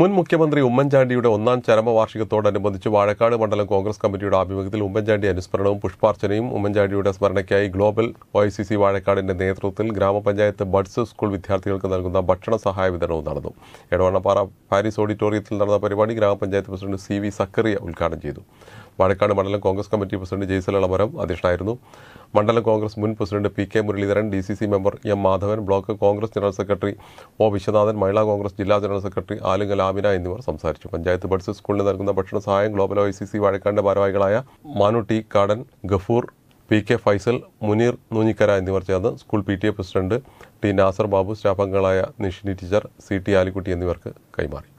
മുൻ മുഖ്യമന്ത്രി ഉമ്മൻചാണ്ടിയുടെ ഒന്നാം ചരമവാർഷികത്തോടനുബന്ധിച്ച് വാഴക്കാട് മണ്ഡലം കോൺഗ്രസ് കമ്മിറ്റിയുടെ ആഭിമുഖ്യത്തിൽ ഉമ്മൻചാണ്ടി അനുസ്മരണവും പുഷ്പാർച്ചനയും ഉമ്മൻചാണ്ടിയുടെ സ്മരണയ്ക്കായി ഗ്ലോബൽ ഒ സി സി വാഴക്കാടിന്റെ നേതൃത്വത്തിൽ ഗ്രാമപഞ്ചായത്ത് ബഡ്സ് സ്കൂൾ വിദ്യാർത്ഥികൾക്ക് നൽകുന്ന ഭക്ഷണ സഹായ വിതരണവും നടന്നു എടവണ്ണപ്പാറ പാരീസ് ഓഡിറ്റോറിയത്തിൽ നടന്ന പരിപാടി ഗ്രാമപഞ്ചായത്ത് പ്രസിഡന്റ് സി വി സക്കറിയ ഉദ്ഘാടനം ചെയ്തു പാലക്കാട് മണ്ഡലം കോൺഗ്രസ് കമ്മിറ്റി പ്രസിഡന്റ് ജയ്സൽ ഇളമരം അധ്യക്ഷനായിരുന്നു മണ്ഡലം കോൺഗ്രസ് മുൻ president P K Muraleedharan D C C member M Madhavan block Congress general secretary O Viswanathan Mahila Congress ജില്ലാ ജനറൽ സെക്രട്ടറി ആലുങ്കൽ ആമിന എന്നിവർ സംസാരിച്ചു പഞ്ചായത്ത് ബഡ്സ് സ്കൂളിന് നൽകുന്ന ഭക്ഷണ സഹായം ഗ്ലോബൽ ഒ സി സി വാഴക്കാടിന്റെ ഭാരവാഹികളായ Manu T Kadan Gafoor P K Faisal Muneer Noonjikkara എന്നിവർ ചേർന്ന് school P T A president T Nasar Babu staff അംഗങ്ങളായ Nishini teacher C T Alikutty എന്നിവർക്ക് കൈമാറി